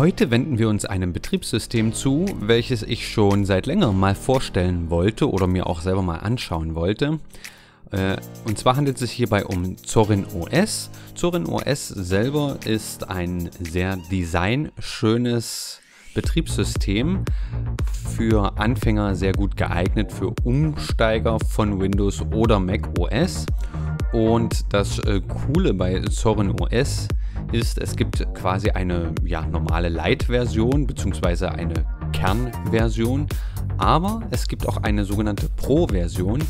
Heute wenden wir uns einem Betriebssystem zu, welches ich schon seit längerem mal vorstellen wollte oder mir auch selber mal anschauen wollte. Äh, und zwar handelt es sich hierbei um Zorin OS. Zorin OS selber ist ein sehr designschönes Betriebssystem für Anfänger sehr gut geeignet für Umsteiger von Windows oder Mac OS. Und das äh, Coole bei Zorin OS ist, ist, es gibt quasi eine ja, normale Light-Version bzw. eine Kernversion, aber es gibt auch eine sogenannte Pro-Version,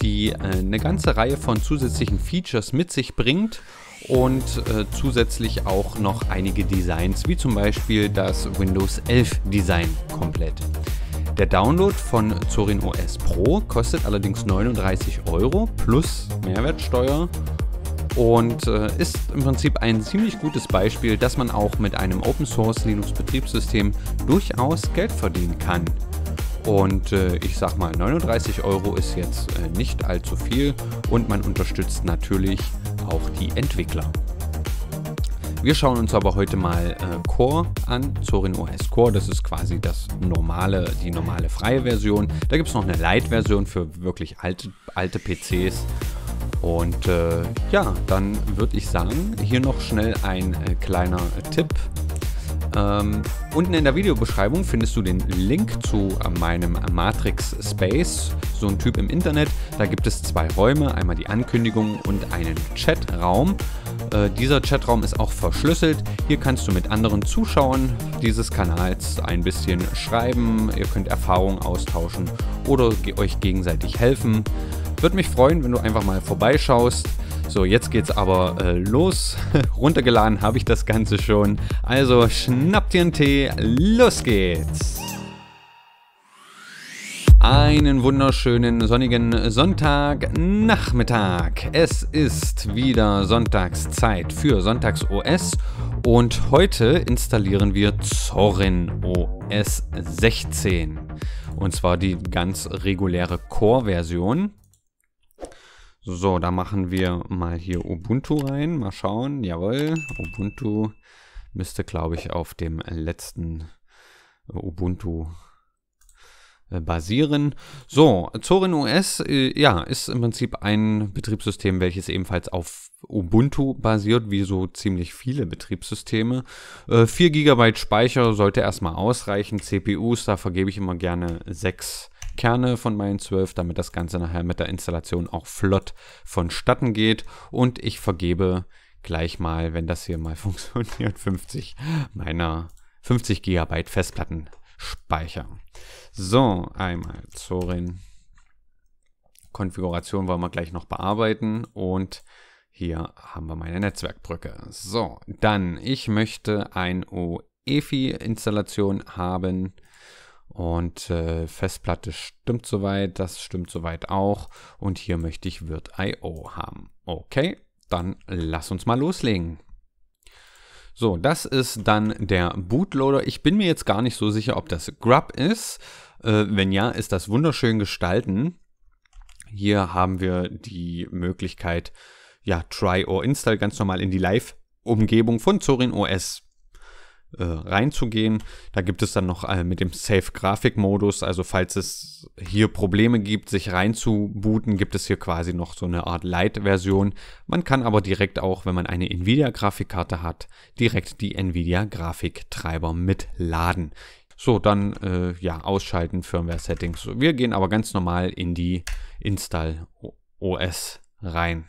die äh, eine ganze Reihe von zusätzlichen Features mit sich bringt und äh, zusätzlich auch noch einige Designs, wie zum Beispiel das Windows 11 Design komplett. Der Download von Zorin OS Pro kostet allerdings 39 Euro plus Mehrwertsteuer und äh, ist im Prinzip ein ziemlich gutes Beispiel, dass man auch mit einem Open Source Linux Betriebssystem durchaus Geld verdienen kann. Und äh, ich sag mal, 39 Euro ist jetzt äh, nicht allzu viel und man unterstützt natürlich auch die Entwickler. Wir schauen uns aber heute mal äh, Core an, Zorin OS Core, das ist quasi das normale, die normale freie Version. Da gibt es noch eine Lite-Version für wirklich alte, alte PCs und äh, ja, dann würde ich sagen, hier noch schnell ein äh, kleiner Tipp. Ähm, unten in der Videobeschreibung findest du den Link zu äh, meinem Matrix Space, so ein Typ im Internet. Da gibt es zwei Räume, einmal die Ankündigung und einen Chatraum. Äh, dieser Chatraum ist auch verschlüsselt. Hier kannst du mit anderen Zuschauern dieses Kanals ein bisschen schreiben. Ihr könnt Erfahrungen austauschen oder euch gegenseitig helfen. Würde mich freuen, wenn du einfach mal vorbeischaust. So, jetzt geht's aber äh, los. Runtergeladen habe ich das Ganze schon. Also schnapp dir einen Tee, los geht's! Einen wunderschönen sonnigen Sonntagnachmittag. Es ist wieder Sonntagszeit für Sonntags OS und heute installieren wir Zorin OS 16. Und zwar die ganz reguläre Core-Version. So, da machen wir mal hier Ubuntu rein. Mal schauen. Jawohl, Ubuntu müsste, glaube ich, auf dem letzten äh, Ubuntu äh, basieren. So, Zorin OS, äh, ja, ist im Prinzip ein Betriebssystem, welches ebenfalls auf Ubuntu basiert, wie so ziemlich viele Betriebssysteme. 4 GB Speicher sollte erstmal ausreichen. CPUs, da vergebe ich immer gerne 6 Kerne von meinen 12, damit das Ganze nachher mit der Installation auch flott vonstatten geht. Und ich vergebe gleich mal, wenn das hier mal funktioniert, 50 meiner 50 GB Festplatten speichern. So, einmal Zorin. Konfiguration wollen wir gleich noch bearbeiten und hier haben wir meine Netzwerkbrücke. So, dann, ich möchte ein OEFI-Installation haben und äh, Festplatte stimmt soweit, das stimmt soweit auch. Und hier möchte ich Wirt.io haben. Okay, dann lass uns mal loslegen. So, das ist dann der Bootloader. Ich bin mir jetzt gar nicht so sicher, ob das Grub ist. Äh, wenn ja, ist das wunderschön gestalten. Hier haben wir die Möglichkeit, ja, Try or Install ganz normal in die Live-Umgebung von Zorin OS äh, reinzugehen. Da gibt es dann noch äh, mit dem Safe-Grafik-Modus, also falls es hier Probleme gibt, sich reinzubooten, gibt es hier quasi noch so eine Art Light-Version. Man kann aber direkt auch, wenn man eine Nvidia-Grafikkarte hat, direkt die Nvidia-Grafiktreiber mitladen. So, dann äh, ja, ausschalten Firmware-Settings. Wir gehen aber ganz normal in die Install OS rein.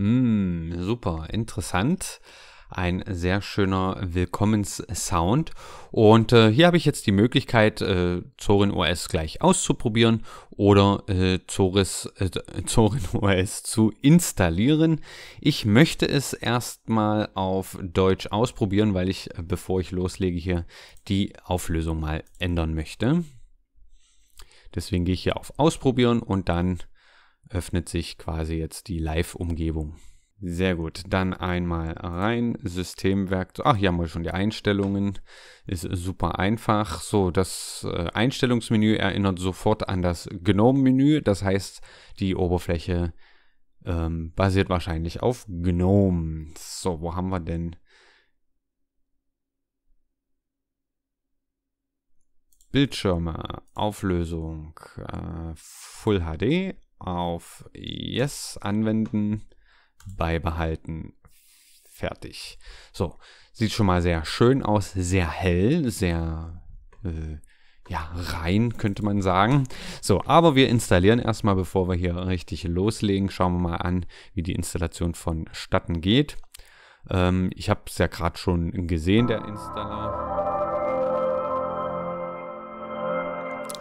Mm, super, interessant. Ein sehr schöner Willkommenssound. Und äh, hier habe ich jetzt die Möglichkeit, äh, Zorin OS gleich auszuprobieren oder äh, Zoris, äh, Zorin OS zu installieren. Ich möchte es erstmal auf Deutsch ausprobieren, weil ich, äh, bevor ich loslege, hier die Auflösung mal ändern möchte. Deswegen gehe ich hier auf Ausprobieren und dann öffnet sich quasi jetzt die Live-Umgebung. Sehr gut, dann einmal rein, Systemwerkzeug, ach, hier haben wir schon die Einstellungen, ist super einfach. So, das äh, Einstellungsmenü erinnert sofort an das GNOME-Menü, das heißt, die Oberfläche ähm, basiert wahrscheinlich auf GNOME. So, wo haben wir denn Bildschirme, Auflösung, äh, Full HD, auf Yes anwenden, beibehalten, fertig. So, sieht schon mal sehr schön aus, sehr hell, sehr äh, ja, rein, könnte man sagen. So, aber wir installieren erstmal, bevor wir hier richtig loslegen, schauen wir mal an, wie die Installation vonstatten geht. Ähm, ich habe es ja gerade schon gesehen, der Installer.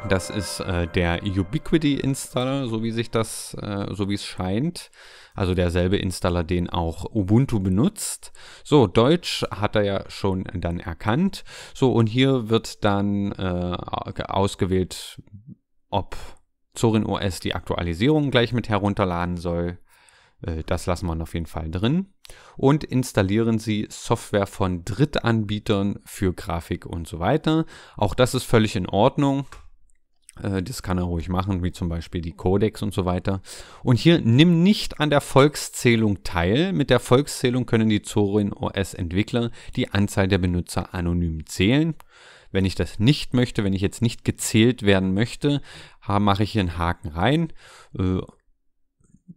Das ist äh, der Ubiquity Installer, so wie sich das, äh, so wie es scheint. Also derselbe Installer, den auch Ubuntu benutzt. So, Deutsch hat er ja schon dann erkannt. So, und hier wird dann äh, ausgewählt, ob Zorin OS die Aktualisierung gleich mit herunterladen soll. Äh, das lassen wir auf jeden Fall drin. Und installieren Sie Software von Drittanbietern für Grafik und so weiter. Auch das ist völlig in Ordnung. Äh, das kann er ruhig machen, wie zum Beispiel die Codex und so weiter. Und hier nimm nicht an der Volkszählung teil. Mit der Volkszählung können die Zorin OS Entwickler die Anzahl der Benutzer anonym zählen. Wenn ich das nicht möchte, wenn ich jetzt nicht gezählt werden möchte, mache ich hier einen Haken rein. Äh,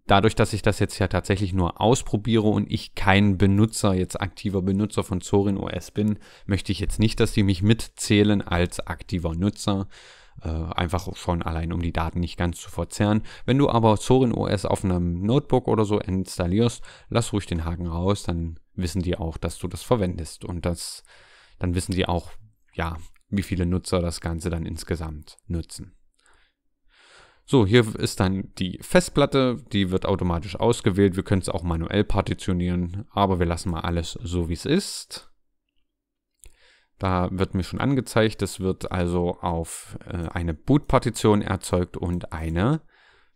dadurch, dass ich das jetzt ja tatsächlich nur ausprobiere und ich kein Benutzer, jetzt aktiver Benutzer von Zorin OS bin, möchte ich jetzt nicht, dass die mich mitzählen als aktiver Nutzer. Äh, einfach schon allein, um die Daten nicht ganz zu verzerren. Wenn du aber Zorin OS auf einem Notebook oder so installierst, lass ruhig den Haken raus, dann wissen die auch, dass du das verwendest. Und das, dann wissen die auch, ja, wie viele Nutzer das Ganze dann insgesamt nutzen. So, hier ist dann die Festplatte, die wird automatisch ausgewählt. Wir können es auch manuell partitionieren, aber wir lassen mal alles so, wie es ist. Da wird mir schon angezeigt, das wird also auf äh, eine Boot-Partition erzeugt und eine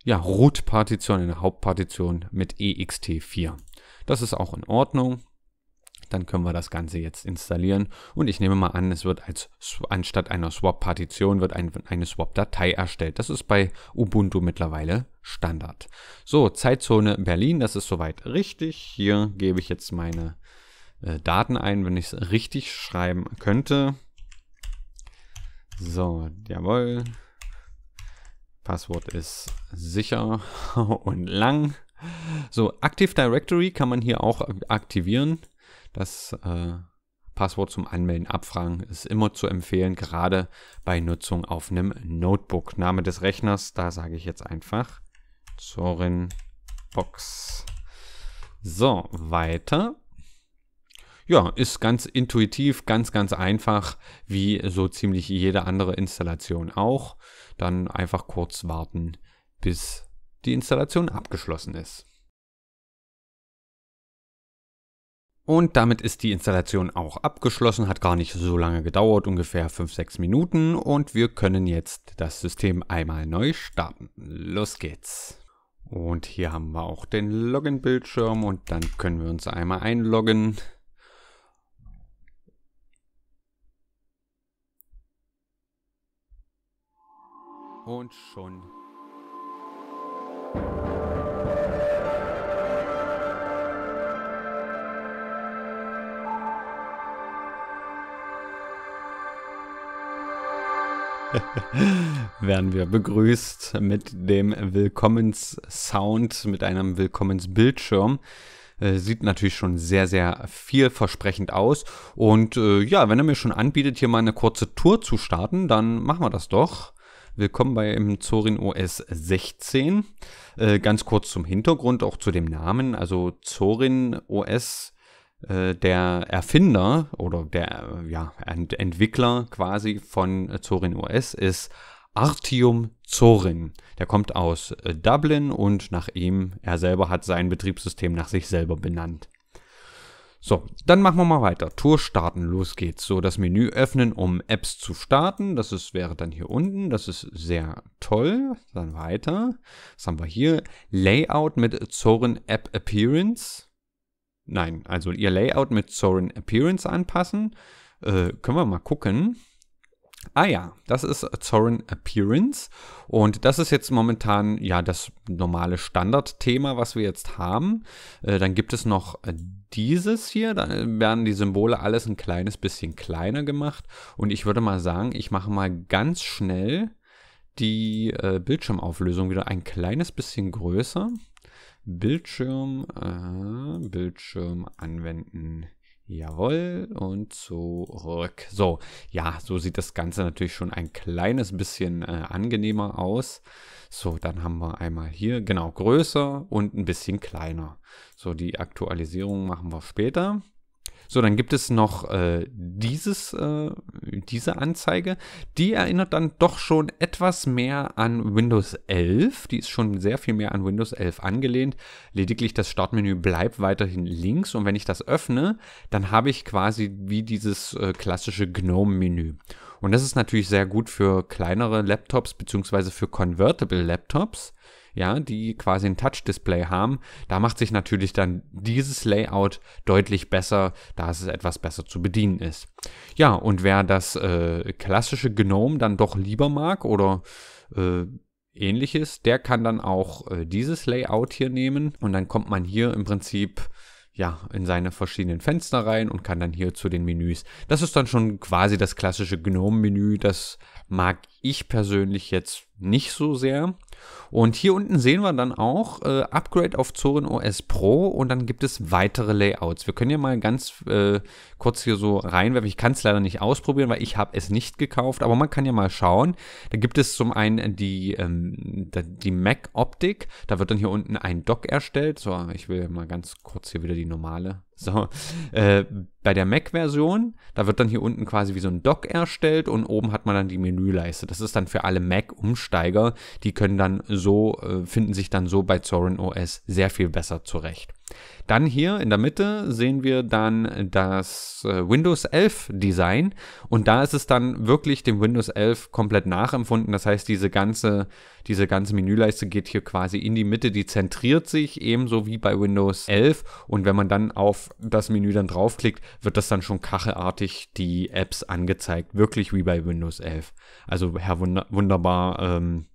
ja, Root-Partition, eine Hauptpartition mit ext4. Das ist auch in Ordnung. Dann können wir das Ganze jetzt installieren und ich nehme mal an, es wird als anstatt einer Swap-Partition wird ein, eine Swap-Datei erstellt. Das ist bei Ubuntu mittlerweile Standard. So, Zeitzone Berlin, das ist soweit richtig. Hier gebe ich jetzt meine äh, Daten ein, wenn ich es richtig schreiben könnte. So, jawohl. Passwort ist sicher und lang. So, Active Directory kann man hier auch aktivieren. Das äh, Passwort zum Anmelden abfragen ist immer zu empfehlen, gerade bei Nutzung auf einem Notebook. Name des Rechners, da sage ich jetzt einfach Zorin Box. So, weiter ja, ist ganz intuitiv, ganz, ganz einfach, wie so ziemlich jede andere Installation auch. Dann einfach kurz warten, bis die Installation abgeschlossen ist. Und damit ist die Installation auch abgeschlossen, hat gar nicht so lange gedauert, ungefähr 5-6 Minuten und wir können jetzt das System einmal neu starten. Los geht's! Und hier haben wir auch den Login-Bildschirm und dann können wir uns einmal einloggen. Und schon. werden wir begrüßt mit dem Willkommens-Sound, mit einem Willkommensbildschirm. Äh, sieht natürlich schon sehr, sehr vielversprechend aus. Und äh, ja, wenn er mir schon anbietet, hier mal eine kurze Tour zu starten, dann machen wir das doch. Willkommen bei Zorin OS 16. Äh, ganz kurz zum Hintergrund, auch zu dem Namen. Also Zorin OS, äh, der Erfinder oder der äh, ja, Ent Entwickler quasi von Zorin OS ist Artium Zorin. Der kommt aus äh, Dublin und nach ihm, er selber hat sein Betriebssystem nach sich selber benannt. So, dann machen wir mal weiter. Tour starten, los geht's. So, das Menü öffnen, um Apps zu starten. Das ist, wäre dann hier unten. Das ist sehr toll. Dann weiter. Was haben wir hier? Layout mit Zorin App Appearance. Nein, also ihr Layout mit Zorin Appearance anpassen. Äh, können wir mal gucken. Ah ja, das ist Zorin Appearance und das ist jetzt momentan ja das normale Standardthema, was wir jetzt haben. Äh, dann gibt es noch äh, dieses hier, dann äh, werden die Symbole alles ein kleines bisschen kleiner gemacht und ich würde mal sagen, ich mache mal ganz schnell die äh, Bildschirmauflösung wieder ein kleines bisschen größer. Bildschirm, äh, Bildschirm anwenden. Jawohl und zurück. So, ja, so sieht das Ganze natürlich schon ein kleines bisschen äh, angenehmer aus. So, dann haben wir einmal hier, genau, größer und ein bisschen kleiner. So, die Aktualisierung machen wir später. So, dann gibt es noch äh, dieses, äh, diese Anzeige. Die erinnert dann doch schon etwas mehr an Windows 11. Die ist schon sehr viel mehr an Windows 11 angelehnt. Lediglich das Startmenü bleibt weiterhin links und wenn ich das öffne, dann habe ich quasi wie dieses äh, klassische GNOME-Menü. Und das ist natürlich sehr gut für kleinere Laptops bzw. für Convertible Laptops ja, die quasi ein Touch-Display haben. Da macht sich natürlich dann dieses Layout deutlich besser, da es etwas besser zu bedienen ist. Ja, und wer das äh, klassische Gnome dann doch lieber mag oder äh, ähnliches, der kann dann auch äh, dieses Layout hier nehmen und dann kommt man hier im Prinzip ja, in seine verschiedenen Fenster rein und kann dann hier zu den Menüs. Das ist dann schon quasi das klassische Gnome-Menü. Das mag ich persönlich jetzt nicht so sehr. Und hier unten sehen wir dann auch äh, Upgrade auf Zorin OS Pro und dann gibt es weitere Layouts. Wir können ja mal ganz äh, kurz hier so reinwerfen. Ich kann es leider nicht ausprobieren, weil ich habe es nicht gekauft, aber man kann ja mal schauen. Da gibt es zum einen die, ähm, die Mac-Optik. Da wird dann hier unten ein Dock erstellt. So, ich will mal ganz kurz hier wieder die normale so, äh, bei der Mac-Version, da wird dann hier unten quasi wie so ein Dock erstellt und oben hat man dann die Menüleiste. Das ist dann für alle Mac-Umsteiger, die können dann so, äh, finden sich dann so bei Zorin OS sehr viel besser zurecht. Dann hier in der Mitte sehen wir dann das äh, Windows 11 Design und da ist es dann wirklich dem Windows 11 komplett nachempfunden. Das heißt, diese ganze, diese ganze Menüleiste geht hier quasi in die Mitte, die zentriert sich ebenso wie bei Windows 11 und wenn man dann auf das Menü dann draufklickt, wird das dann schon kachelartig die Apps angezeigt, wirklich wie bei Windows 11. Also her wunderbar ähm,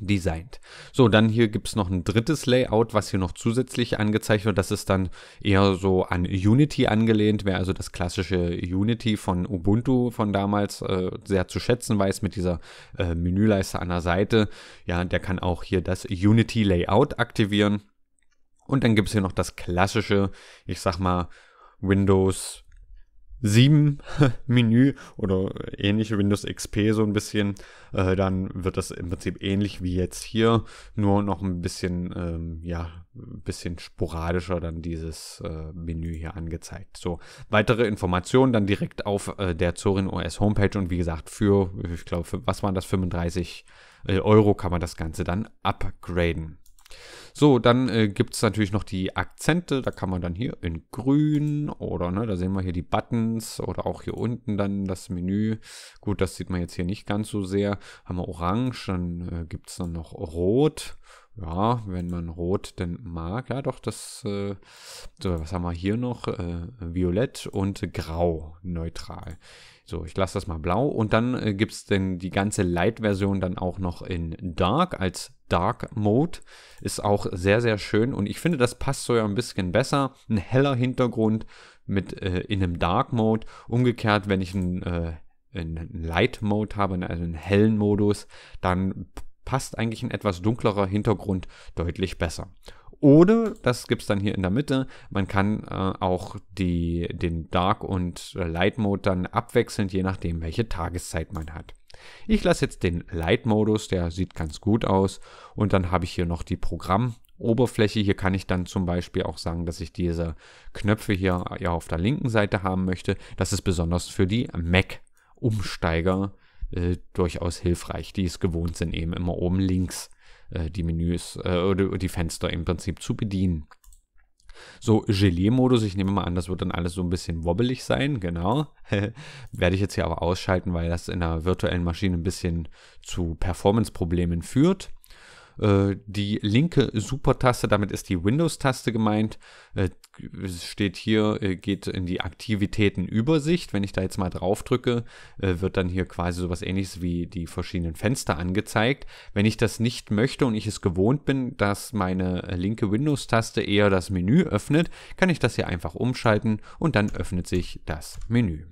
designt. So, dann hier gibt es noch ein drittes Layout, was hier noch zusätzlich angezeigt wird. Das ist dann eher so an Unity angelehnt, wer also das klassische Unity von Ubuntu von damals äh, sehr zu schätzen weiß mit dieser äh, Menüleiste an der Seite. Ja, der kann auch hier das Unity Layout aktivieren. Und dann gibt es hier noch das klassische, ich sag mal, Windows 7 Menü oder ähnlich Windows XP so ein bisschen, äh, dann wird das im Prinzip ähnlich wie jetzt hier, nur noch ein bisschen, ähm, ja, ein bisschen sporadischer dann dieses äh, Menü hier angezeigt. So, weitere Informationen dann direkt auf äh, der Zorin OS Homepage und wie gesagt, für, ich glaube, was waren das, 35 äh, Euro kann man das Ganze dann upgraden. So, dann äh, gibt es natürlich noch die Akzente. Da kann man dann hier in grün oder, ne, da sehen wir hier die Buttons oder auch hier unten dann das Menü. Gut, das sieht man jetzt hier nicht ganz so sehr. Haben wir orange, dann äh, gibt es dann noch rot. Ja, wenn man rot denn mag. Ja, doch, das, äh, so, was haben wir hier noch? Äh, violett und grau, neutral. So, ich lasse das mal blau und dann äh, gibt es denn die ganze Light-Version dann auch noch in Dark als Dark Mode. Ist auch sehr, sehr schön und ich finde, das passt so ja ein bisschen besser. Ein heller Hintergrund mit äh, in einem Dark Mode. Umgekehrt, wenn ich einen, äh, einen Light Mode habe, also einen hellen Modus, dann passt eigentlich ein etwas dunklerer Hintergrund deutlich besser. Oder, das gibt es dann hier in der Mitte, man kann äh, auch die, den Dark- und äh, Light Mode dann abwechselnd, je nachdem, welche Tageszeit man hat. Ich lasse jetzt den Light-Modus, der sieht ganz gut aus. Und dann habe ich hier noch die Programmoberfläche. Hier kann ich dann zum Beispiel auch sagen, dass ich diese Knöpfe hier ja, auf der linken Seite haben möchte. Das ist besonders für die Mac-Umsteiger äh, durchaus hilfreich, die es gewohnt sind, eben immer oben links äh, die Menüs äh, oder die Fenster im Prinzip zu bedienen. So, Gelee-Modus, ich nehme mal an, das wird dann alles so ein bisschen wobbelig sein, genau. Werde ich jetzt hier aber ausschalten, weil das in einer virtuellen Maschine ein bisschen zu Performance-Problemen führt. Äh, die linke Super-Taste, damit ist die Windows-Taste gemeint, äh, es steht hier, äh, geht in die Aktivitätenübersicht. Wenn ich da jetzt mal drauf drücke, äh, wird dann hier quasi sowas ähnliches wie die verschiedenen Fenster angezeigt. Wenn ich das nicht möchte und ich es gewohnt bin, dass meine äh, linke Windows-Taste eher das Menü öffnet, kann ich das hier einfach umschalten und dann öffnet sich das Menü.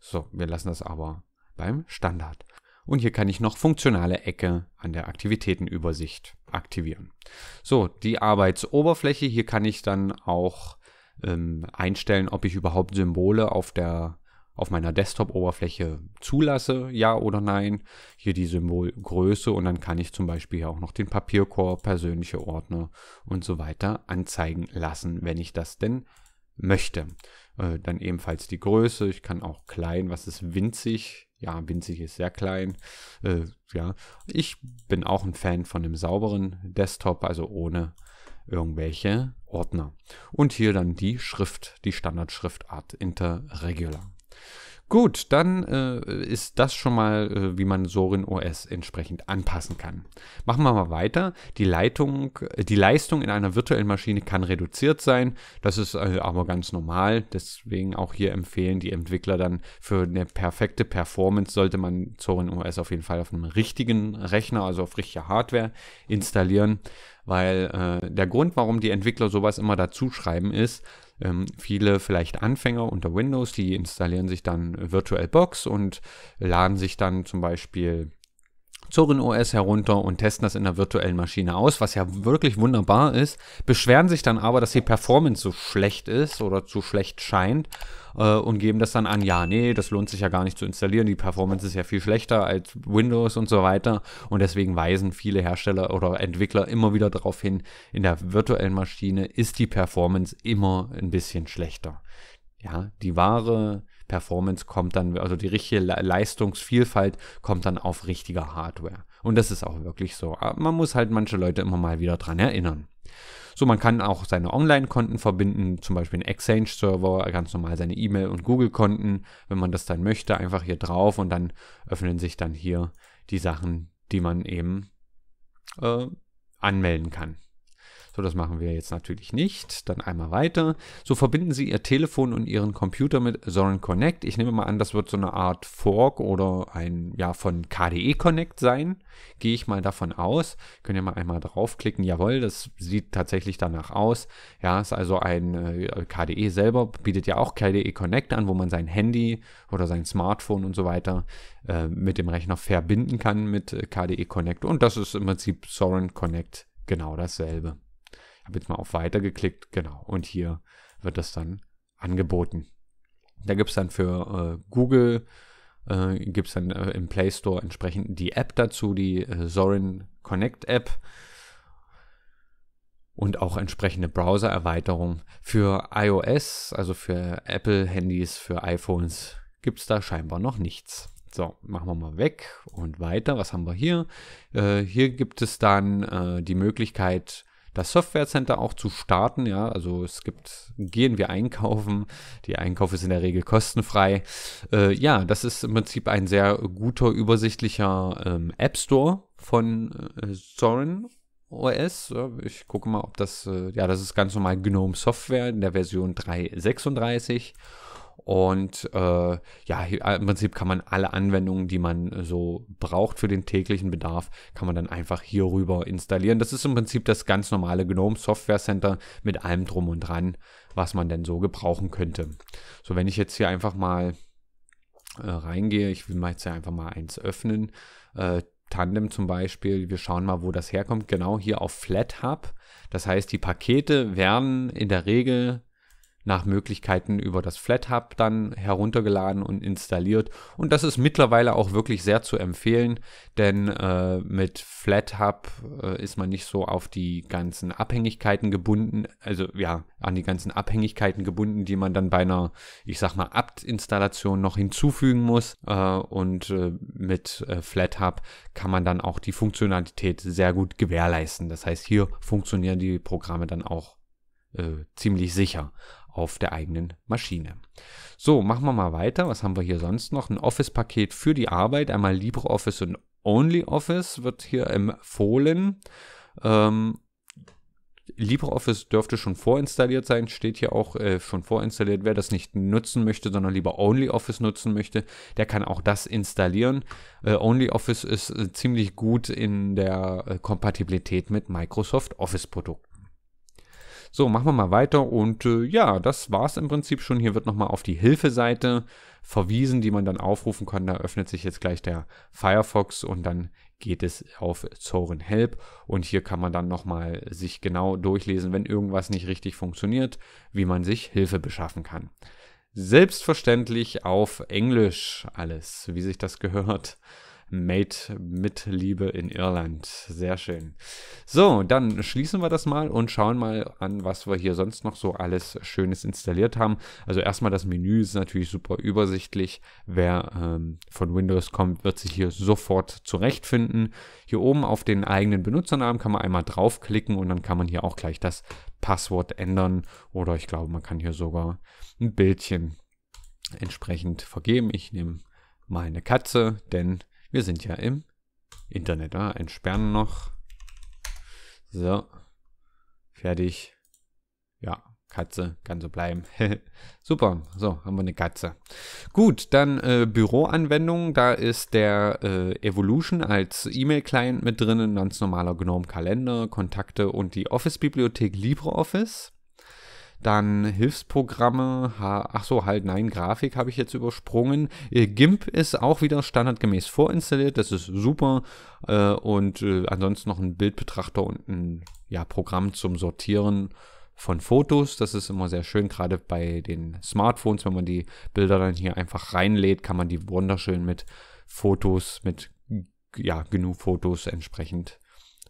So, wir lassen das aber beim Standard. Und hier kann ich noch funktionale Ecke an der Aktivitätenübersicht aktivieren. So, die Arbeitsoberfläche, hier kann ich dann auch ähm, einstellen, ob ich überhaupt Symbole auf der auf meiner Desktop-Oberfläche zulasse, ja oder nein. Hier die Symbolgröße und dann kann ich zum Beispiel auch noch den Papierkorb, persönliche Ordner und so weiter anzeigen lassen, wenn ich das denn möchte. Äh, dann ebenfalls die Größe. Ich kann auch klein, was ist winzig. Ja, winzig ist sehr klein. Äh, ja, ich bin auch ein Fan von einem sauberen Desktop, also ohne irgendwelche Ordner. Und hier dann die Schrift, die Standardschriftart Interregular. Gut, dann äh, ist das schon mal, äh, wie man Sorin OS entsprechend anpassen kann. Machen wir mal weiter. Die, Leitung, äh, die Leistung in einer virtuellen Maschine kann reduziert sein. Das ist äh, aber ganz normal. Deswegen auch hier empfehlen die Entwickler dann für eine perfekte Performance sollte man Sorin OS auf jeden Fall auf einem richtigen Rechner, also auf richtiger Hardware installieren weil äh, der Grund, warum die Entwickler sowas immer dazu schreiben, ist, ähm, viele vielleicht Anfänger unter Windows, die installieren sich dann äh, VirtualBox und laden sich dann zum Beispiel Zorin OS herunter und testen das in der virtuellen Maschine aus, was ja wirklich wunderbar ist, beschweren sich dann aber, dass die Performance so schlecht ist oder zu schlecht scheint äh, und geben das dann an, ja, nee, das lohnt sich ja gar nicht zu installieren, die Performance ist ja viel schlechter als Windows und so weiter und deswegen weisen viele Hersteller oder Entwickler immer wieder darauf hin, in der virtuellen Maschine ist die Performance immer ein bisschen schlechter. Ja, die wahre Performance kommt dann, also die richtige Leistungsvielfalt kommt dann auf richtiger Hardware. Und das ist auch wirklich so. Aber ah, man muss halt manche Leute immer mal wieder dran erinnern. So, man kann auch seine Online-Konten verbinden, zum Beispiel einen Exchange-Server, ganz normal seine E-Mail- und Google-Konten, wenn man das dann möchte, einfach hier drauf und dann öffnen sich dann hier die Sachen, die man eben äh, anmelden kann. So, das machen wir jetzt natürlich nicht. Dann einmal weiter. So verbinden Sie Ihr Telefon und Ihren Computer mit Zorin Connect. Ich nehme mal an, das wird so eine Art Fork oder ein, ja, von KDE Connect sein. Gehe ich mal davon aus. Können ja mal einmal draufklicken. Jawohl, das sieht tatsächlich danach aus. Ja, ist also ein äh, KDE selber, bietet ja auch KDE Connect an, wo man sein Handy oder sein Smartphone und so weiter äh, mit dem Rechner verbinden kann mit äh, KDE Connect. Und das ist im Prinzip Zorin Connect genau dasselbe. Ich habe jetzt mal auf Weiter geklickt, genau. Und hier wird das dann angeboten. Da gibt es dann für äh, Google, äh, gibt es dann äh, im Play Store entsprechend die App dazu, die äh, Zorin Connect App und auch entsprechende browser erweiterung Für iOS, also für Apple-Handys, für iPhones, gibt es da scheinbar noch nichts. So, machen wir mal weg und weiter. Was haben wir hier? Äh, hier gibt es dann äh, die Möglichkeit, das Software Center auch zu starten. Ja, also es gibt, gehen wir einkaufen. Die Einkauf ist in der Regel kostenfrei. Äh, ja, das ist im Prinzip ein sehr guter, übersichtlicher ähm, App Store von äh, Zorin OS. Ich gucke mal, ob das, äh, ja, das ist ganz normal GNOME Software in der Version 336. Und äh, ja, äh, im Prinzip kann man alle Anwendungen, die man äh, so braucht für den täglichen Bedarf, kann man dann einfach hier rüber installieren. Das ist im Prinzip das ganz normale GNOME Software Center mit allem drum und dran, was man denn so gebrauchen könnte. So, wenn ich jetzt hier einfach mal äh, reingehe, ich will mal jetzt hier einfach mal eins öffnen. Äh, Tandem zum Beispiel, wir schauen mal, wo das herkommt. Genau hier auf FlatHub. Das heißt, die Pakete werden in der Regel nach Möglichkeiten über das FlatHub dann heruntergeladen und installiert. Und das ist mittlerweile auch wirklich sehr zu empfehlen, denn äh, mit FlatHub äh, ist man nicht so auf die ganzen Abhängigkeiten gebunden, also ja, an die ganzen Abhängigkeiten gebunden, die man dann bei einer, ich sag mal, apt-Installation noch hinzufügen muss. Äh, und äh, mit äh, FlatHub kann man dann auch die Funktionalität sehr gut gewährleisten. Das heißt, hier funktionieren die Programme dann auch äh, ziemlich sicher auf der eigenen Maschine. So, machen wir mal weiter. Was haben wir hier sonst noch? Ein Office-Paket für die Arbeit. Einmal LibreOffice und OnlyOffice wird hier empfohlen. Ähm, LibreOffice dürfte schon vorinstalliert sein, steht hier auch äh, schon vorinstalliert. Wer das nicht nutzen möchte, sondern lieber OnlyOffice nutzen möchte, der kann auch das installieren. Äh, OnlyOffice ist äh, ziemlich gut in der äh, Kompatibilität mit Microsoft Office-Produkten. So, machen wir mal weiter und äh, ja, das war es im Prinzip schon. Hier wird nochmal auf die Hilfeseite verwiesen, die man dann aufrufen kann. Da öffnet sich jetzt gleich der Firefox und dann geht es auf Zorin Help und hier kann man dann nochmal sich genau durchlesen, wenn irgendwas nicht richtig funktioniert, wie man sich Hilfe beschaffen kann. Selbstverständlich auf Englisch alles, wie sich das gehört. Made mit Liebe in Irland. Sehr schön. So, dann schließen wir das mal und schauen mal an, was wir hier sonst noch so alles Schönes installiert haben. Also erstmal das Menü ist natürlich super übersichtlich. Wer ähm, von Windows kommt, wird sich hier sofort zurechtfinden. Hier oben auf den eigenen Benutzernamen kann man einmal draufklicken und dann kann man hier auch gleich das Passwort ändern. Oder ich glaube, man kann hier sogar ein Bildchen entsprechend vergeben. Ich nehme mal eine Katze, denn wir sind ja im Internet. Ah, entsperren noch. So. Fertig. Ja, Katze kann so bleiben. Super, so haben wir eine Katze. Gut, dann äh, Büroanwendungen. Da ist der äh, Evolution als E-Mail-Client mit drin, ganz normaler GNOME-Kalender, Kontakte und die Office-Bibliothek LibreOffice. Dann Hilfsprogramme, ach so, halt, nein, Grafik habe ich jetzt übersprungen. Äh, GIMP ist auch wieder standardgemäß vorinstalliert, das ist super. Äh, und äh, ansonsten noch ein Bildbetrachter und ein ja, Programm zum Sortieren von Fotos. Das ist immer sehr schön, gerade bei den Smartphones, wenn man die Bilder dann hier einfach reinlädt, kann man die wunderschön mit Fotos, mit ja, genug Fotos entsprechend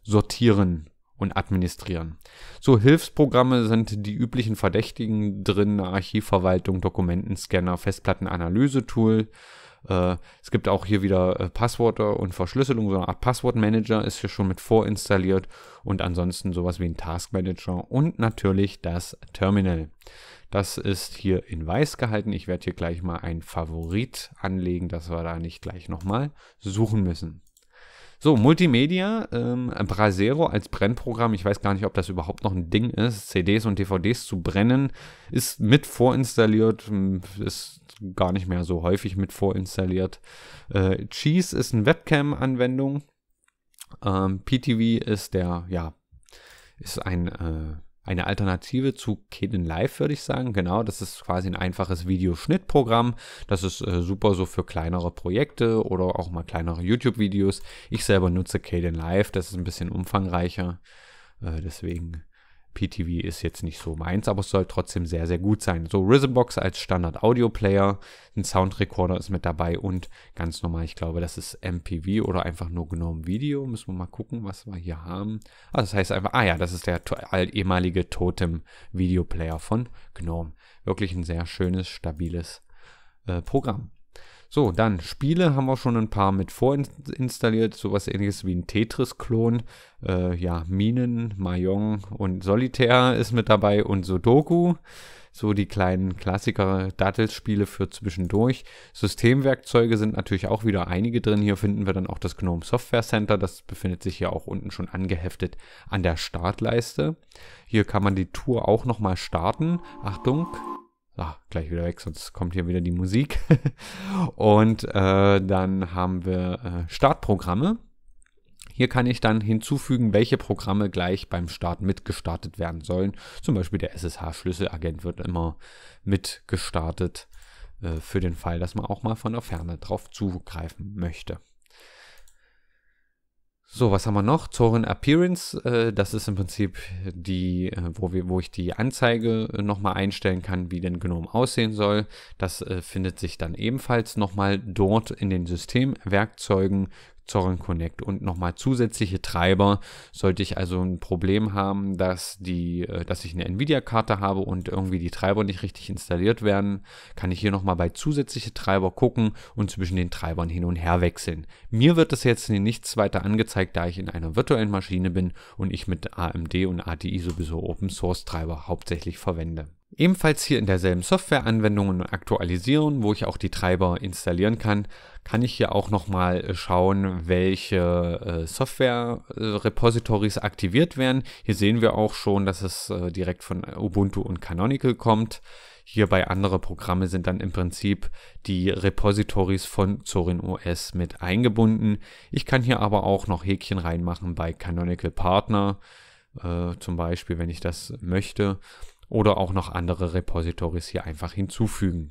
sortieren und administrieren. So Hilfsprogramme sind die üblichen Verdächtigen drin, Archivverwaltung, Dokumentenscanner, Festplattenanalyse-Tool. Äh, es gibt auch hier wieder äh, Passworte und Verschlüsselung, so eine Art Passwortmanager ist hier schon mit vorinstalliert und ansonsten sowas wie ein Taskmanager und natürlich das Terminal. Das ist hier in weiß gehalten. Ich werde hier gleich mal ein Favorit anlegen, dass wir da nicht gleich nochmal suchen müssen. So, Multimedia, ähm, Brasero als Brennprogramm. Ich weiß gar nicht, ob das überhaupt noch ein Ding ist. CDs und DVDs zu brennen ist mit vorinstalliert, hm, ist gar nicht mehr so häufig mit vorinstalliert. Äh, Cheese ist eine Webcam-Anwendung. Ähm, PTV ist der, ja, ist ein äh, eine Alternative zu Canon Live, würde ich sagen. Genau, das ist quasi ein einfaches Videoschnittprogramm. Das ist äh, super so für kleinere Projekte oder auch mal kleinere YouTube-Videos. Ich selber nutze Canon Live, das ist ein bisschen umfangreicher. Äh, deswegen PTV ist jetzt nicht so meins, aber es soll trotzdem sehr, sehr gut sein. So Rhythmbox als Standard-Audio-Player, ein Soundrecorder ist mit dabei und ganz normal, ich glaube, das ist MPV oder einfach nur GNOME Video. Müssen wir mal gucken, was wir hier haben. Also das heißt einfach, ah ja, das ist der ehemalige totem video player von GNOME. Wirklich ein sehr schönes, stabiles äh, Programm. So, dann Spiele haben wir schon ein paar mit vorinstalliert, sowas ähnliches wie ein Tetris-Klon, äh, ja, Minen, Mahjong und Solitär ist mit dabei und Sudoku, so die kleinen Klassiker-Dattelspiele für zwischendurch. Systemwerkzeuge sind natürlich auch wieder einige drin, hier finden wir dann auch das GNOME Software Center, das befindet sich hier auch unten schon angeheftet an der Startleiste. Hier kann man die Tour auch nochmal starten, Achtung! Ach, gleich wieder weg, sonst kommt hier wieder die Musik. und äh, dann haben wir äh, Startprogramme. Hier kann ich dann hinzufügen, welche Programme gleich beim Start mitgestartet werden sollen. Zum Beispiel der SSH-Schlüsselagent wird immer mitgestartet äh, für den Fall, dass man auch mal von der Ferne drauf zugreifen möchte. So, was haben wir noch? Zorin Appearance, äh, das ist im Prinzip die, äh, wo, wir, wo ich die Anzeige äh, nochmal einstellen kann, wie denn Gnome aussehen soll. Das äh, findet sich dann ebenfalls nochmal dort in den Systemwerkzeugen Zorin Connect und nochmal zusätzliche Treiber. Sollte ich also ein Problem haben, dass, die, äh, dass ich eine Nvidia-Karte habe und irgendwie die Treiber nicht richtig installiert werden, kann ich hier nochmal bei zusätzliche Treiber gucken und zwischen den Treibern hin und her wechseln. Mir wird das jetzt nichts weiter angezeigt, da ich in einer virtuellen Maschine bin und ich mit AMD und ATI sowieso Open Source Treiber hauptsächlich verwende. Ebenfalls hier in derselben Softwareanwendung und aktualisieren, wo ich auch die Treiber installieren kann, kann ich hier auch nochmal äh, schauen, welche äh, Software-Repositories aktiviert werden. Hier sehen wir auch schon, dass es äh, direkt von Ubuntu und Canonical kommt. Hierbei andere Programme sind dann im Prinzip die Repositories von Zorin OS mit eingebunden. Ich kann hier aber auch noch Häkchen reinmachen bei Canonical Partner, äh, zum Beispiel, wenn ich das möchte oder auch noch andere Repositories hier einfach hinzufügen.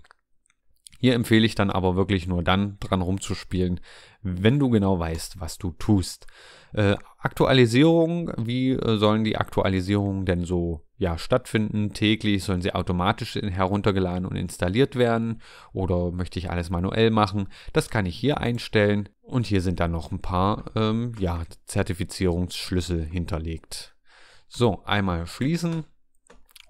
Hier empfehle ich dann aber wirklich nur dann dran rumzuspielen, wenn du genau weißt, was du tust. Äh, Aktualisierung, wie äh, sollen die Aktualisierungen denn so ja, stattfinden? Täglich sollen sie automatisch heruntergeladen und installiert werden? Oder möchte ich alles manuell machen? Das kann ich hier einstellen. Und hier sind dann noch ein paar ähm, ja, Zertifizierungsschlüssel hinterlegt. So, einmal schließen.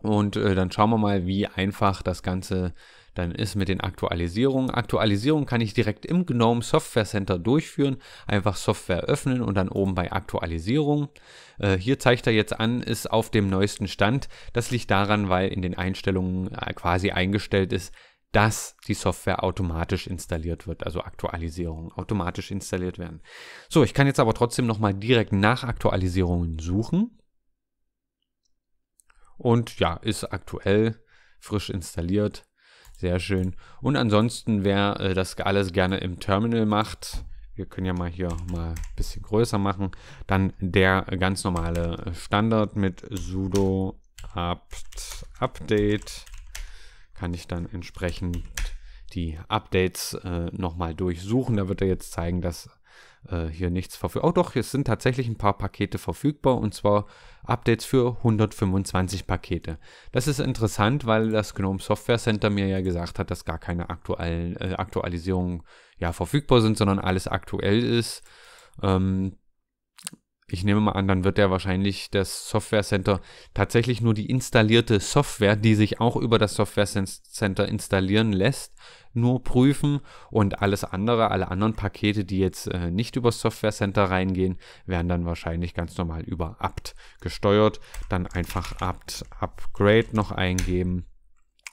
Und äh, dann schauen wir mal, wie einfach das Ganze dann ist mit den Aktualisierungen. Aktualisierung kann ich direkt im GNOME Software Center durchführen. Einfach Software öffnen und dann oben bei Aktualisierung. Äh, hier zeigt er jetzt an, ist auf dem neuesten Stand. Das liegt daran, weil in den Einstellungen äh, quasi eingestellt ist, dass die Software automatisch installiert wird, also Aktualisierungen automatisch installiert werden. So, ich kann jetzt aber trotzdem nochmal direkt nach Aktualisierungen suchen und ja, ist aktuell frisch installiert. Sehr schön. Und ansonsten, wer äh, das alles gerne im Terminal macht, wir können ja mal hier mal ein bisschen größer machen, dann der ganz normale Standard mit sudo apt update kann ich dann entsprechend die Updates äh, nochmal durchsuchen. Da wird er jetzt zeigen, dass äh, hier nichts verfügbar. Oh doch, es sind tatsächlich ein paar Pakete verfügbar und zwar Updates für 125 Pakete. Das ist interessant, weil das GNOME Software Center mir ja gesagt hat, dass gar keine aktuellen äh, Aktualisierungen ja, verfügbar sind, sondern alles aktuell ist. Ähm, ich nehme mal an, dann wird er wahrscheinlich das Software Center tatsächlich nur die installierte Software, die sich auch über das Software Center installieren lässt, nur prüfen und alles andere, alle anderen Pakete, die jetzt äh, nicht über das Software Center reingehen, werden dann wahrscheinlich ganz normal über apt gesteuert. Dann einfach apt upgrade noch eingeben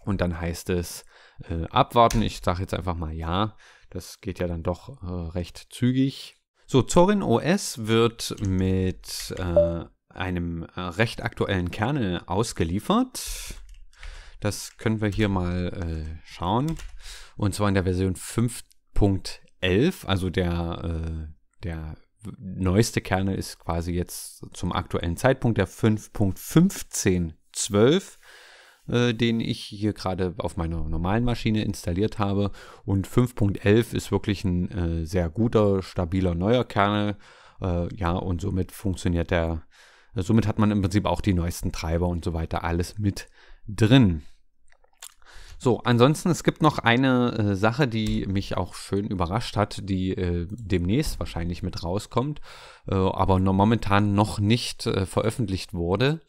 und dann heißt es äh, abwarten. Ich sage jetzt einfach mal ja. Das geht ja dann doch äh, recht zügig. So, Zorin OS wird mit äh, einem äh, recht aktuellen Kernel ausgeliefert. Das können wir hier mal äh, schauen. Und zwar in der Version 5.11, also der, äh, der neueste Kernel ist quasi jetzt zum aktuellen Zeitpunkt der 5.15.12 äh, den ich hier gerade auf meiner normalen Maschine installiert habe. Und 5.11 ist wirklich ein äh, sehr guter, stabiler neuer Kernel. Äh, ja, und somit funktioniert der, somit hat man im Prinzip auch die neuesten Treiber und so weiter alles mit drin. So, ansonsten, es gibt noch eine äh, Sache, die mich auch schön überrascht hat, die äh, demnächst wahrscheinlich mit rauskommt, äh, aber noch momentan noch nicht äh, veröffentlicht wurde.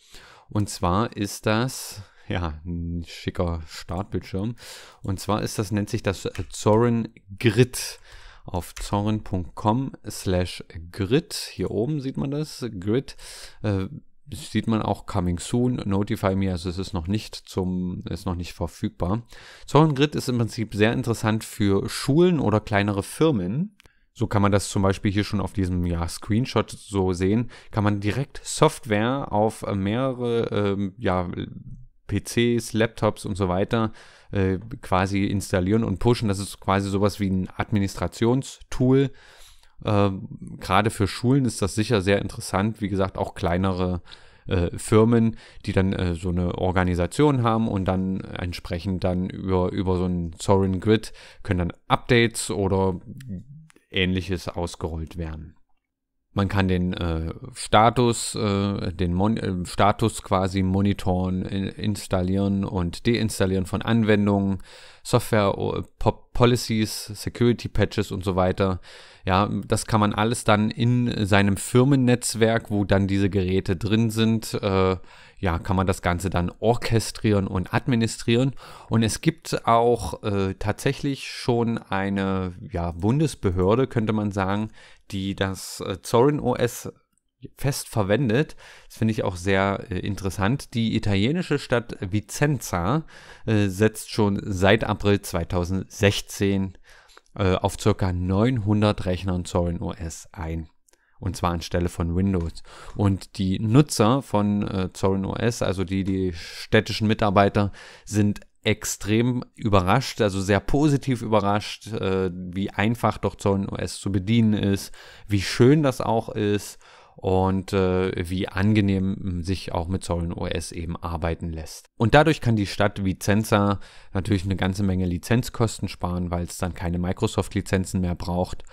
Und zwar ist das, ja, ein schicker Startbildschirm. Und zwar ist das, nennt sich das äh, Zorin Grid. Auf zorin.com slash grid, hier oben sieht man das, grid, äh, sieht man auch Coming Soon, Notify Me, also es ist noch nicht zum, ist noch nicht verfügbar. Zorin Grid ist im Prinzip sehr interessant für Schulen oder kleinere Firmen. So kann man das zum Beispiel hier schon auf diesem ja, Screenshot so sehen. Kann man direkt Software auf mehrere ähm, ja, PCs, Laptops und so weiter äh, quasi installieren und pushen. Das ist quasi sowas wie ein Administrationstool. Ähm, Gerade für Schulen ist das sicher sehr interessant. Wie gesagt, auch kleinere äh, Firmen, die dann äh, so eine Organisation haben und dann entsprechend dann über, über so ein Sorin Grid können dann Updates oder ähnliches ausgerollt werden. Man kann den äh, Status, äh, den Mon äh, Status quasi monitoren, in installieren und deinstallieren von Anwendungen, Software Pop Policies, Security Patches und so weiter. Ja, das kann man alles dann in seinem Firmennetzwerk, wo dann diese Geräte drin sind, äh, ja, kann man das Ganze dann orchestrieren und administrieren. Und es gibt auch äh, tatsächlich schon eine ja, Bundesbehörde, könnte man sagen, die das äh, Zorin OS fest verwendet. Das finde ich auch sehr äh, interessant. Die italienische Stadt Vicenza äh, setzt schon seit April 2016 äh, auf ca. 900 Rechnern Zorin OS ein. Und zwar anstelle von Windows. Und die Nutzer von äh, Zorin OS, also die, die städtischen Mitarbeiter, sind extrem überrascht, also sehr positiv überrascht, äh, wie einfach doch Zollern OS zu bedienen ist, wie schön das auch ist und äh, wie angenehm hm, sich auch mit Zollern OS eben arbeiten lässt. Und dadurch kann die Stadt Vicenza natürlich eine ganze Menge Lizenzkosten sparen, weil es dann keine Microsoft-Lizenzen mehr braucht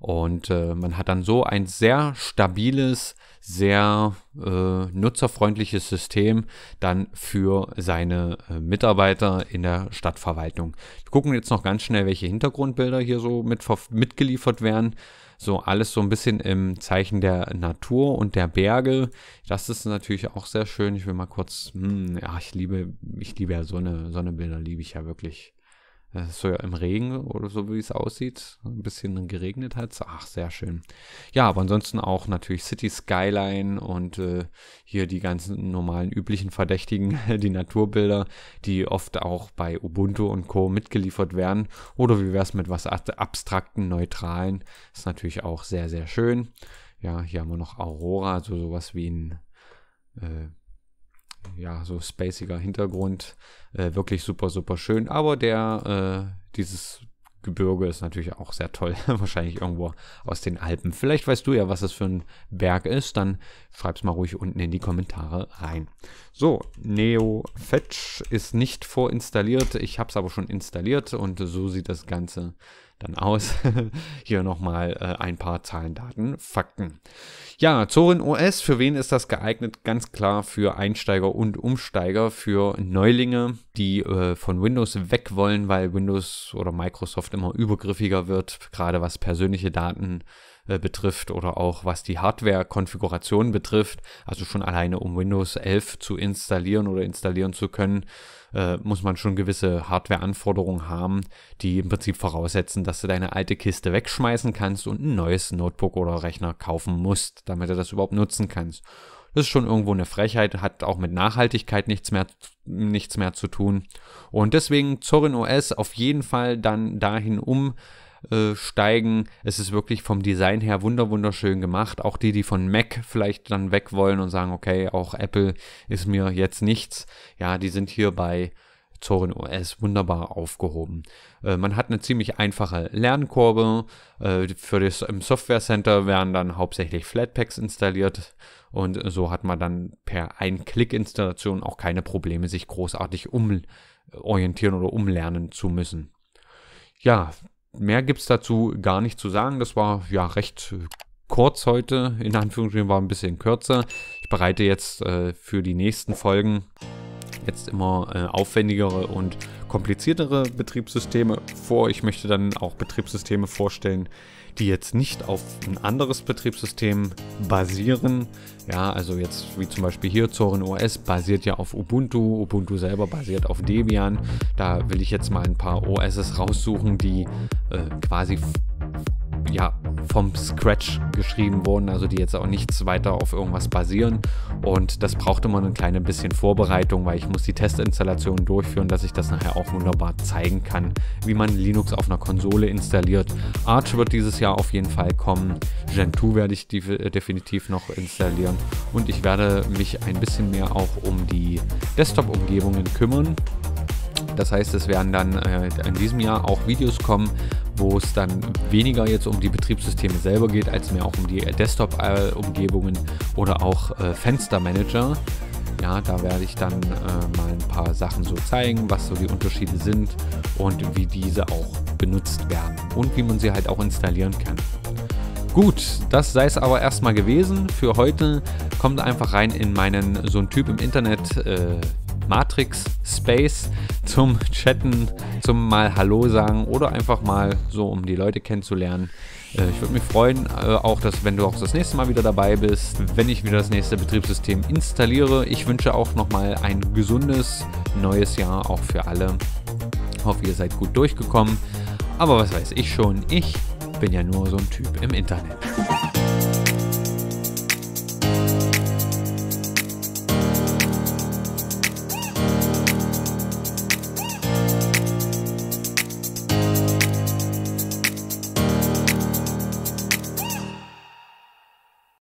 und äh, man hat dann so ein sehr stabiles, sehr äh, nutzerfreundliches System dann für seine äh, Mitarbeiter in der Stadtverwaltung. Wir gucken jetzt noch ganz schnell, welche Hintergrundbilder hier so mit, mitgeliefert werden. So alles so ein bisschen im Zeichen der Natur und der Berge. Das ist natürlich auch sehr schön. Ich will mal kurz, hm, ja, ich liebe, ich liebe ja Sonne, eine, liebe ich ja wirklich so ja im Regen oder so, wie es aussieht, ein bisschen geregnet hat. Ach, sehr schön. Ja, aber ansonsten auch natürlich City Skyline und äh, hier die ganzen normalen üblichen Verdächtigen, die Naturbilder, die oft auch bei Ubuntu und Co. mitgeliefert werden. Oder wie wäre es mit was abstrakten, neutralen? Ist natürlich auch sehr, sehr schön. Ja, hier haben wir noch Aurora, so also sowas wie ein äh, ja, so spaciger Hintergrund. Äh, wirklich super, super schön. Aber der, äh, dieses Gebirge ist natürlich auch sehr toll. Wahrscheinlich irgendwo aus den Alpen. Vielleicht weißt du ja, was das für ein Berg ist. Dann schreib's mal ruhig unten in die Kommentare rein. So, Neo Fetch ist nicht vorinstalliert. Ich habe es aber schon installiert und so sieht das Ganze aus dann aus. Hier nochmal äh, ein paar Zahlen, Daten, Fakten. Ja, Zorin OS, für wen ist das geeignet? Ganz klar für Einsteiger und Umsteiger, für Neulinge, die äh, von Windows weg wollen, weil Windows oder Microsoft immer übergriffiger wird, gerade was persönliche Daten äh, betrifft oder auch was die Hardware-Konfiguration betrifft. Also schon alleine, um Windows 11 zu installieren oder installieren zu können, äh, muss man schon gewisse Hardware-Anforderungen haben, die im Prinzip voraussetzen, dass du deine alte Kiste wegschmeißen kannst und ein neues Notebook oder Rechner kaufen musst, damit du das überhaupt nutzen kannst. Das ist schon irgendwo eine Frechheit, hat auch mit Nachhaltigkeit nichts mehr, nichts mehr zu tun. Und deswegen Zorin OS auf jeden Fall dann dahin um, äh, steigen. Es ist wirklich vom Design her wunder wunderschön gemacht. Auch die, die von Mac vielleicht dann weg wollen und sagen, okay, auch Apple ist mir jetzt nichts. Ja, die sind hier bei Zorin OS wunderbar aufgehoben. Äh, man hat eine ziemlich einfache Lernkurve. Äh, für das Software Center werden dann hauptsächlich Flatpaks installiert und so hat man dann per Ein-Klick-Installation auch keine Probleme, sich großartig umorientieren oder umlernen zu müssen. Ja, mehr gibt es dazu gar nicht zu sagen. Das war ja recht kurz heute, in Anführungsstrichen war ein bisschen kürzer. Ich bereite jetzt äh, für die nächsten Folgen jetzt immer äh, aufwendigere und kompliziertere Betriebssysteme vor. Ich möchte dann auch Betriebssysteme vorstellen, die jetzt nicht auf ein anderes Betriebssystem basieren. Ja, also jetzt wie zum Beispiel hier Zorin OS basiert ja auf Ubuntu, Ubuntu selber basiert auf Debian. Da will ich jetzt mal ein paar OSs raussuchen, die äh, quasi ja, vom Scratch geschrieben wurden, also die jetzt auch nichts weiter auf irgendwas basieren. Und das brauchte man ein kleines bisschen Vorbereitung, weil ich muss die Testinstallation durchführen, dass ich das nachher auch wunderbar zeigen kann, wie man Linux auf einer Konsole installiert. Arch wird dieses Jahr auf jeden Fall kommen, Gentoo werde ich äh, definitiv noch installieren und ich werde mich ein bisschen mehr auch um die Desktop-Umgebungen kümmern. Das heißt, es werden dann äh, in diesem Jahr auch Videos kommen, wo es dann weniger jetzt um die Betriebssysteme selber geht, als mehr auch um die Desktop-Umgebungen oder auch äh, Fenstermanager. Ja, da werde ich dann äh, mal ein paar Sachen so zeigen, was so die Unterschiede sind und wie diese auch benutzt werden und wie man sie halt auch installieren kann. Gut, das sei es aber erstmal gewesen für heute. Kommt einfach rein in meinen so ein Typ im Internet äh, Matrix Space zum Chatten, zum mal Hallo sagen oder einfach mal so, um die Leute kennenzulernen. Äh, ich würde mich freuen, äh, auch dass, wenn du auch das nächste Mal wieder dabei bist, wenn ich wieder das nächste Betriebssystem installiere. Ich wünsche auch nochmal ein gesundes neues Jahr auch für alle. Ich hoffe, ihr seid gut durchgekommen. Aber was weiß ich schon, ich bin ja nur so ein Typ im Internet.